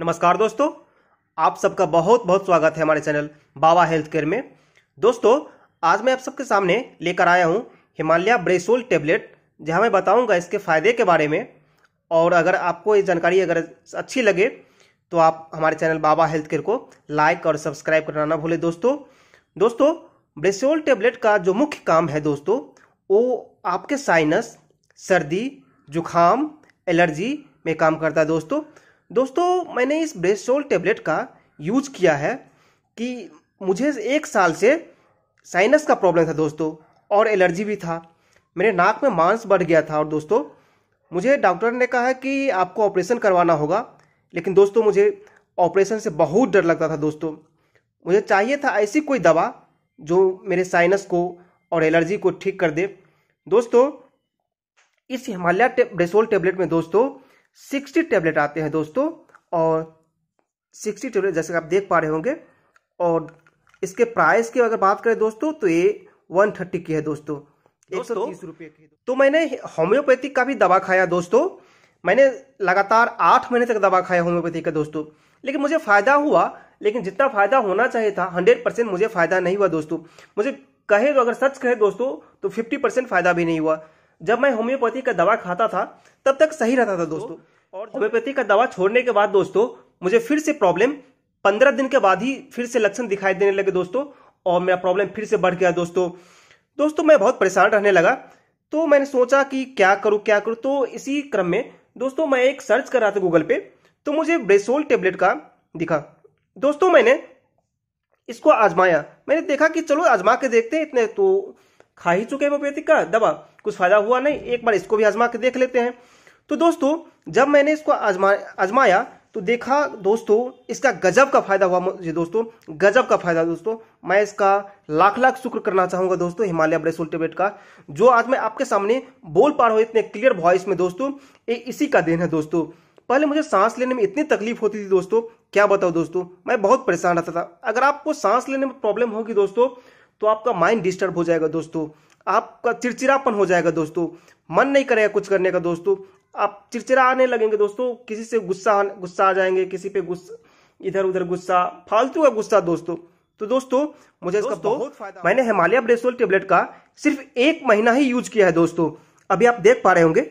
नमस्कार दोस्तों आप सबका बहुत बहुत स्वागत है हमारे चैनल बाबा हेल्थ केयर में दोस्तों आज मैं आप सबके सामने लेकर आया हूँ हिमालय ब्रेसोल टेबलेट जहाँ मैं बताऊँगा इसके फ़ायदे के बारे में और अगर आपको ये जानकारी अगर अच्छी लगे तो आप हमारे चैनल बाबा हेल्थ केयर को लाइक और सब्सक्राइब करना ना भूलें दोस्तों दोस्तों ब्रेसोल टेबलेट का जो मुख्य काम है दोस्तों वो आपके साइनस सर्दी जुखाम एलर्जी में काम करता है दोस्तों दोस्तों मैंने इस ब्रेसोल टेबलेट का यूज किया है कि मुझे एक साल से साइनस का प्रॉब्लम था दोस्तों और एलर्जी भी था मेरे नाक में मांस बढ़ गया था और दोस्तों मुझे डॉक्टर ने कहा कि आपको ऑपरेशन करवाना होगा लेकिन दोस्तों मुझे ऑपरेशन से बहुत डर लगता था दोस्तों मुझे चाहिए था ऐसी कोई दवा जो मेरे साइनस को और एलर्जी को ठीक कर दे दोस्तों इस हिमालय टे, ब्रेसोल टेबलेट में दोस्तों सिक्सटी टैबलेट आते हैं दोस्तों और सिक्सटी टैबलेट जैसे आप देख पा रहे होंगे और इसके प्राइस की अगर बात करें दोस्तों तो ये वन थर्टी की है दोस्तों एक सौ तीस रुपये की तो मैंने होम्योपैथी का भी दवा खाया दोस्तों मैंने लगातार आठ महीने तक दवा खाया होम्योपैथी का दोस्तों लेकिन मुझे फायदा हुआ लेकिन जितना फायदा होना चाहिए था हंड्रेड परसेंट मुझे फायदा नहीं हुआ दोस्तों मुझे कहे तो अगर सच कहे दोस्तों तो फिफ्टी परसेंट फायदा भी नहीं हुआ जब मैं होम्योपैथी का दवा खाता था तब तक सही रहता था दोस्तों तो, और होम्योपैथी का दवा छोड़ने के बाद दोस्तों मुझे फिर से प्रॉब्लम पंद्रह दिन के बाद ही फिर से लक्षण दिखाई देने लगे दोस्तों और मेरा प्रॉब्लम फिर से बढ़ गया दोस्तों दोस्तों मैं बहुत परेशान रहने लगा तो मैंने सोचा कि क्या करूं क्या करूं तो इसी क्रम में दोस्तों मैं एक सर्च कर रहा था गूगल पे तो मुझे ब्रेसोल टेबलेट का दिखा दोस्तों मैंने इसको आजमाया मैंने देखा कि चलो आजमा के देखते हैं इतने तो खा ही चुके होम्योपैथिक का दवा कुछ फायदा हुआ नहीं एक बार इसको भी आजमा के देख लेते हैं तो दोस्तों जब मैंने इसको आजमा आजमाया तो देखा दोस्तों इसका गजब का फायदा हुआ मुझे दोस्तों गजब का फायदा दोस्तों मैं इसका लाख लाख शुक्र करना चाहूंगा दोस्तों हिमालय ब्रेसोल टेबलेट का जो आज मैं आपके सामने बोल पा रहा हूँ इतने क्लियर वॉइस में दोस्तों ये इसी का देन है दोस्तों पहले मुझे सांस लेने में इतनी तकलीफ होती थी दोस्तों क्या बताओ दोस्तों मैं बहुत परेशान रहता था अगर आपको सांस लेने में प्रॉब्लम होगी दोस्तों तो आपका माइंड डिस्टर्ब हो जाएगा दोस्तों आपका चिड़चिड़ापन हो जाएगा दोस्तों मन नहीं करेगा कुछ करने का दोस्तों आप चिड़चिड़ा आने लगेंगे दोस्तों किसी से गुस्सा गुस्सा आ जाएंगे किसी पे गुस्सा इधर उधर गुस्सा फालतू का गुस्सा दोस्तों तो दोस्तों मुझे इसका बहुत फायदा मैंने हिमालय ब्रेसोल टेबलेट का सिर्फ एक महीना ही यूज किया है दोस्तों अभी आप देख पा रहे होंगे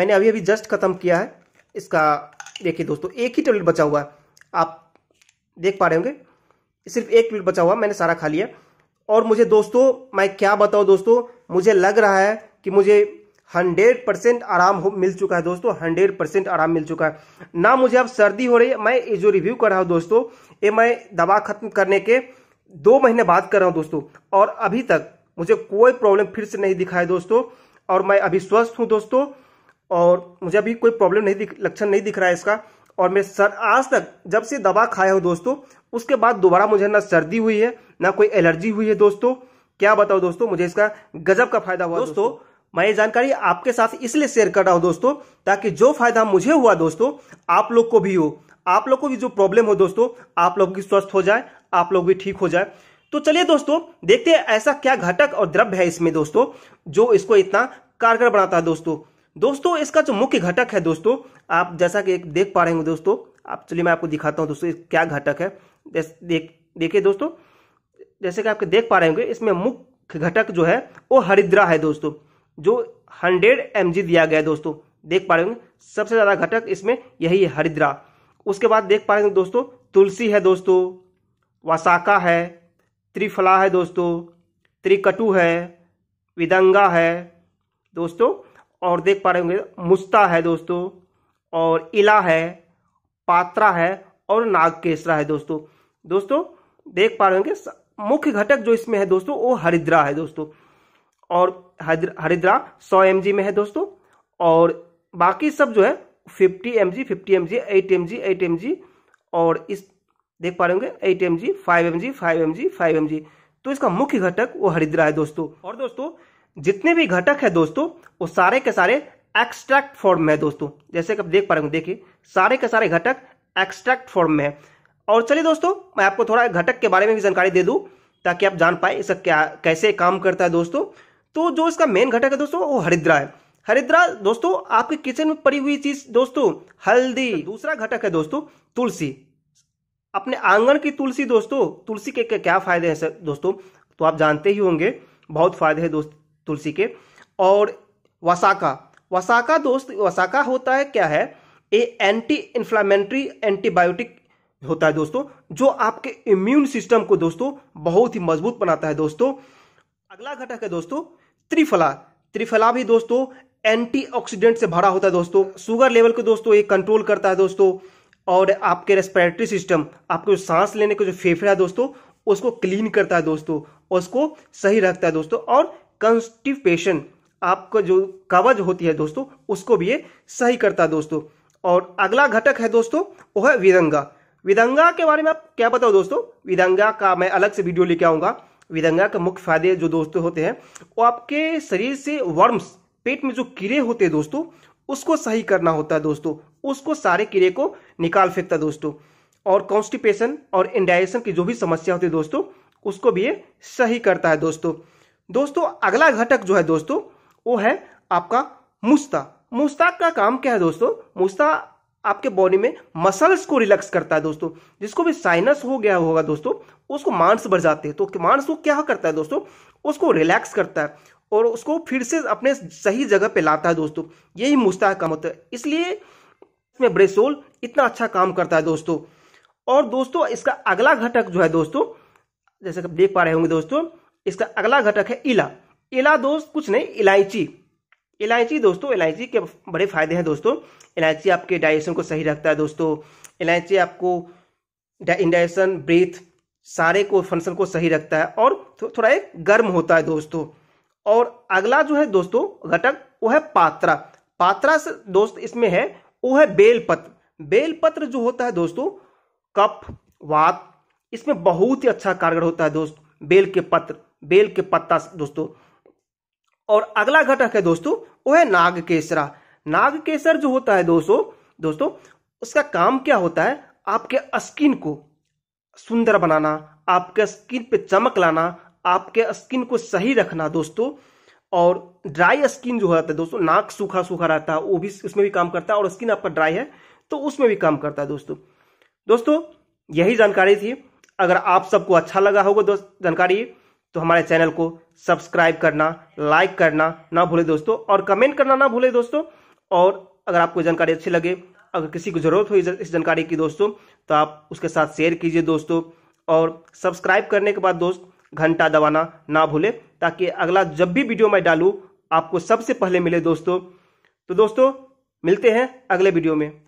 मैंने अभी अभी जस्ट खत्म किया है इसका देखिए दोस्तों एक ही टेबलेट बचा हुआ है आप देख पा रहे होंगे सिर्फ एक टेबलेट बचा हुआ मैंने सारा खा लिया और मुझे दोस्तों मैं क्या बताऊं दोस्तों मुझे लग रहा है कि मुझे हंड्रेड परसेंट आराम हो मिल चुका है दोस्तों हंड्रेड परसेंट आराम मिल चुका है ना मुझे अब सर्दी हो रही है मैं ये जो रिव्यू कर रहा हूँ दोस्तों ये मैं दवा खत्म करने के दो महीने बाद कर रहा हूँ दोस्तों और अभी तक मुझे कोई प्रॉब्लम फिर से नहीं दिखा है दोस्तों और मैं अभी स्वस्थ हूँ दोस्तों और मुझे अभी कोई प्रॉब्लम नहीं लक्षण नहीं दिख रहा है इसका और मैं सर आज तक जब से दवा खाया हूँ दोस्तों उसके बाद दोबारा मुझे ना सर्दी हुई है ना कोई एलर्जी हुई है दोस्तों क्या बताओ दोस्तों मुझे इसका गजब का फायदा हुआ दोस्तों, मैं ये जानकारी आपके साथ इसलिए शेयर कर रहा हूं दोस्तों ताकि जो फायदा मुझे हुआ दोस्तों आप लोग को भी हो आप लोग को भी जो प्रॉब्लम हो दोस्तों आप लोग भी स्वस्थ हो जाए आप लोग भी ठीक हो जाए तो चलिए दोस्तों देखते हैं ऐसा क्या घटक और द्रव्य है इसमें दोस्तों जो इसको इतना कारगर बनाता है दोस्तों दोस्तों इसका जो मुख्य घटक है दोस्तों आप जैसा कि देख पा रहे होंगे दोस्तों आप चलिए मैं आपको दिखाता हूँ दोस्तों क्या घटक है देखिए दोस्तों जैसे कि आप देख पा रहे होंगे इसमें मुख्य घटक जो है वो हरिद्रा है दोस्तों जो हंड्रेड एम दिया गया है दोस्तों देख पा रहे होंगे सबसे ज़्यादा घटक इसमें यही है हरिद्रा उसके बाद देख पा रहे होंगे दोस्तों तुलसी है दोस्तों वसाका है त्रिफला है दोस्तों त्रिकटु है विदंगा है दोस्तों और देख पा रहे होंगे मुस्ता है दोस्तों और इला है पात्रा है और नागकेसरा है दोस्तों दोस्तों देख पा रहे होंगे मुख्य घटक जो इसमें है दोस्तों वो हरिद्रा है दोस्तों और हरिद्रा सौ एम में है दोस्तों और बाकी सब जो है fifty M G fifty M G eight M G eight M G और इस देख पा रहे होंगे eight M G five M G five M G five M G तो इसका मुख्य घटक वो हरिद्रा है दोस्तों और दोस्तों जितने भी घटक है दोस्तों वो सारे के सारे एक्सट्रैक्ट फॉर्म में है दोस्तों जैसे कि आप देख पा रहे होंगे देखिए सारे के सारे घटक एक्सट्रैक्ट फॉर्म में है और चलिए दोस्तों मैं आपको थोड़ा घटक के बारे में भी जानकारी दे दूँ ताकि आप जान पाए इसका क्या कैसे काम करता है दोस्तों तो जो इसका मेन घटक है दोस्तों वो हरिद्रा है हरिद्रा दोस्तों आपके किचन में पड़ी हुई चीज दोस्तों हल्दी तो दूसरा घटक है दोस्तों तुलसी अपने आंगन की तुलसी दोस्तों तुलसी के क्या फायदे हैं सर दोस्तों तो आप जानते ही होंगे बहुत फायदे हैं दोस्त तुलसी के और वसाका वसाका दोस्त वसाका होता है क्या है ए एंटी इन्फ्लामेंट्री एंटीबायोटिक होता है दोस्तों जो आपके इम्यून सिस्टम को दोस्तों बहुत ही मजबूत बनाता है दोस्तों अगला घटक है दोस्तों त्रिफला त्रिफला भी दोस्तों एंटीऑक्सीडेंट से भरा होता है दोस्तों शुगर लेवल को दोस्तों ये कंट्रोल करता है दोस्तों और आपके रेस्पिरेटरी सिस्टम आपके जो सांस लेने का जो फेफड़ा है दोस्तों उसको क्लीन करता है दोस्तों उसको सही रखता है दोस्तों और कंस्टिपेशन आपका जो कवज होती है दोस्तों उसको भी ये सही करता है दोस्तों और अगला घटक है दोस्तों वो है विरंगा विदंगा के बारे में आप क्या बताओ दोस्तों विदंगा का मैं अलग से वीडियो लेके आऊंगा विदंगा के मुख्य फायदे जो दोस्तों होते हैं वो आपके शरीर से वर्म्स पेट में जो कीड़े होते हैं दोस्तों उसको सही करना होता है दोस्तों उसको सारे कीड़े को निकाल फेंकता दोस्तों और कॉन्स्टिपेशन और इंडाइजेशन की जो भी समस्या होती है दोस्तों उसको भी ये सही करता है दोस्तों दोस्तों अगला घटक जो है दोस्तों वो है आपका मुस्ता मुस्ताक का काम क्या है दोस्तों मुस्ता आपके बॉडी में मसल्स को रिलैक्स करता है दोस्तों जिसको भी साइनस हो गया होगा दोस्तों उसको मांस भर जाते हैं तो मांस को क्या करता है दोस्तों उसको रिलैक्स करता है और उसको फिर से अपने सही जगह पे लाता है दोस्तों यही मुस्ताह होता मतलब है इसलिए इसमें ब्रेसोल इतना अच्छा काम करता है दोस्तों और दोस्तों इसका अगला घटक जो है दोस्तों जैसे कि देख पा रहे होंगे दोस्तों इसका अगला घटक है इला इला दोस्त कुछ नहीं इलायची इलायची दोस्तों इलायची के बड़े फायदे हैं दोस्तों इलायची आपके डाइजेशन को सही रखता है दोस्तों इलायची आपको इंडाइजेशन ब्रीथ सारे को फंक्शन को सही रखता है और थो, थोड़ा एक गर्म होता है दोस्तों और अगला जो है दोस्तों घटक वो है पात्रा पात्रा से दोस्त इसमें है वो है बेलपत्र बेलपत्र जो होता है दोस्तों कप वात इसमें बहुत ही अच्छा कारगर होता है दोस्त बेल के पत्र बेल के पत्ता दोस्तों और अगला घटक है दोस्तों वो है नाग केसरा नाग केसर जो होता है दोस्तों दोस्तों उसका काम क्या होता है आपके स्किन को सुंदर बनाना आपके स्किन पे चमक लाना आपके स्किन को सही रखना दोस्तों और ड्राई स्किन जो होता है दोस्तों नाक सूखा सूखा रहता है वो भी उसमें भी काम करता है और स्किन आपका ड्राई है तो उसमें भी काम करता है दोस्तों दोस्तों यही जानकारी थी अगर आप सबको अच्छा लगा होगा दोस्त जानकारी तो हमारे चैनल को सब्सक्राइब करना लाइक करना ना भूले दोस्तों और कमेंट करना ना भूले दोस्तों और अगर आपको जानकारी अच्छी लगे अगर किसी को जरूरत हो इस जानकारी की दोस्तों तो आप उसके साथ शेयर कीजिए दोस्तों और सब्सक्राइब करने के बाद दोस्त घंटा दबाना ना भूले ताकि अगला जब भी वीडियो मैं डालूँ आपको सबसे पहले मिले दोस्तों तो दोस्तों मिलते हैं अगले वीडियो में